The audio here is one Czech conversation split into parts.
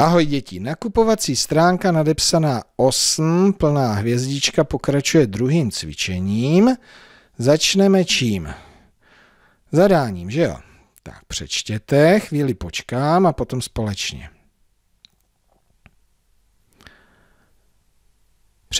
Ahoj děti, nakupovací stránka nadepsaná 8, plná hvězdička, pokračuje druhým cvičením. Začneme čím? Zadáním, že jo? Tak přečtěte, chvíli počkám a potom společně.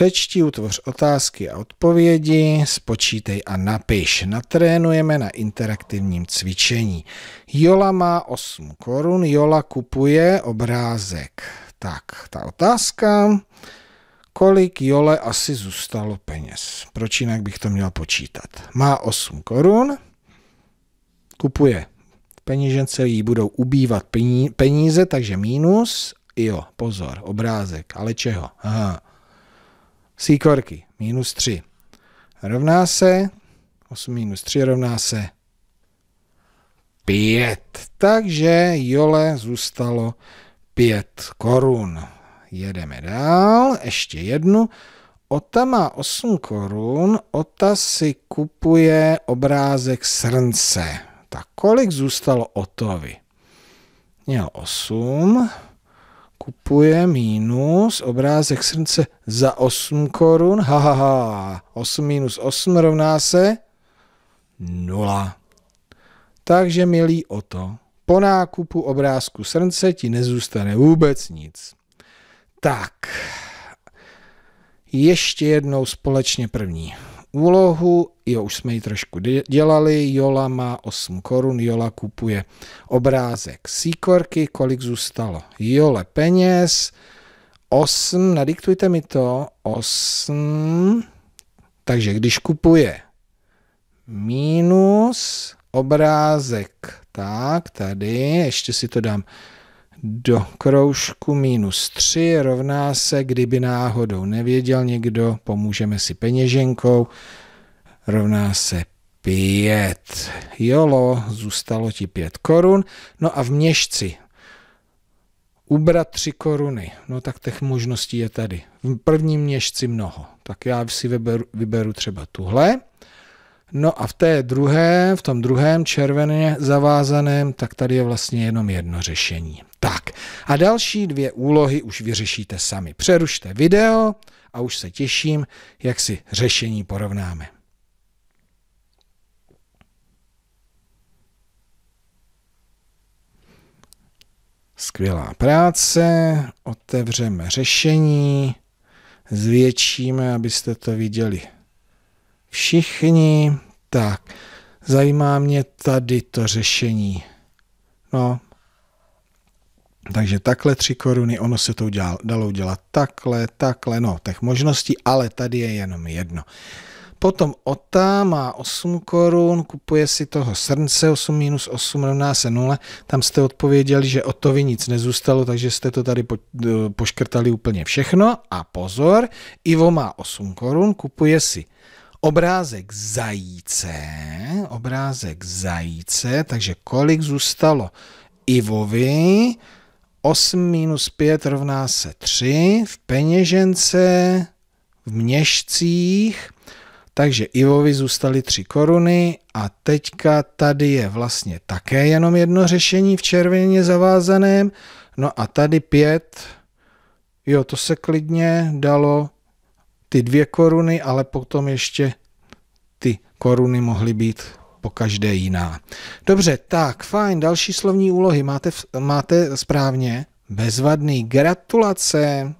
Přečti, utvoř otázky a odpovědi, spočítej a napiš. Natrénujeme na interaktivním cvičení. Jola má 8 korun, Jola kupuje obrázek. Tak, ta otázka, kolik Jole asi zůstalo peněz? Proč jinak bych to měl počítat? Má 8 korun, kupuje peněžence jí budou ubývat peníze, takže mínus. Jo, pozor, obrázek, ale čeho? Aha síkorky, minus 3. Rovná se, 8 minus 3 rovná se 5. Takže Jole zůstalo 5 korun. Jedeme dál, ještě jednu. Ota má 8 korun, Ota si kupuje obrázek srnce. Tak kolik zůstalo Otovi? Měl 8, kupuje minus obrázek srdce za 8 korun. Ha, ha, ha. 8 minus 8 rovná se 0. Takže milí o to, po nákupu obrázku srdce ti nezůstane vůbec nic. Tak, ještě jednou společně první úlohu, jo, už jsme ji trošku dělali, Jola má 8 korun, Jola kupuje obrázek síkorky, kolik zůstalo Jole peněz, 8, nadiktujte mi to, 8, takže když kupuje minus obrázek, tak tady, ještě si to dám do kroužku minus 3 rovná se, kdyby náhodou nevěděl někdo, pomůžeme si peněženkou, rovná se 5. Jolo, zůstalo ti 5 korun. No a v měšci ubrat 3 koruny. No tak těch možností je tady. V prvním měšci mnoho. Tak já si vyberu, vyberu třeba tuhle. No a v té druhé, v tom druhém červeně zavázaném, tak tady je vlastně jenom jedno řešení. Tak a další dvě úlohy už vyřešíte sami. Přerušte video a už se těším, jak si řešení porovnáme. Skvělá práce, otevřeme řešení, zvětšíme, abyste to viděli Všichni. Tak, zajímá mě tady to řešení. No, takže takhle tři koruny, ono se to udělal, dalo udělat takhle, takhle, no, těch možností, ale tady je jenom jedno. Potom Ota má 8 korun, kupuje si toho srnce, 8 minus 8 rovná se 0. Tam jste odpověděli, že Otovi nic nezůstalo, takže jste to tady e, poškrtali úplně všechno. A pozor, Ivo má 8 korun, kupuje si Obrázek zajíce, obrázek zajíce, takže kolik zůstalo Ivovi? 8 minus 5 rovná se 3, v peněžence, v měšcích, takže Ivovi zůstaly 3 koruny a teďka tady je vlastně také jenom jedno řešení v červeně zavázaném, no a tady 5, jo, to se klidně dalo ty dvě koruny, ale potom ještě ty koruny mohly být po každé jiná. Dobře, tak, fajn, další slovní úlohy máte, máte správně. Bezvadný, gratulace.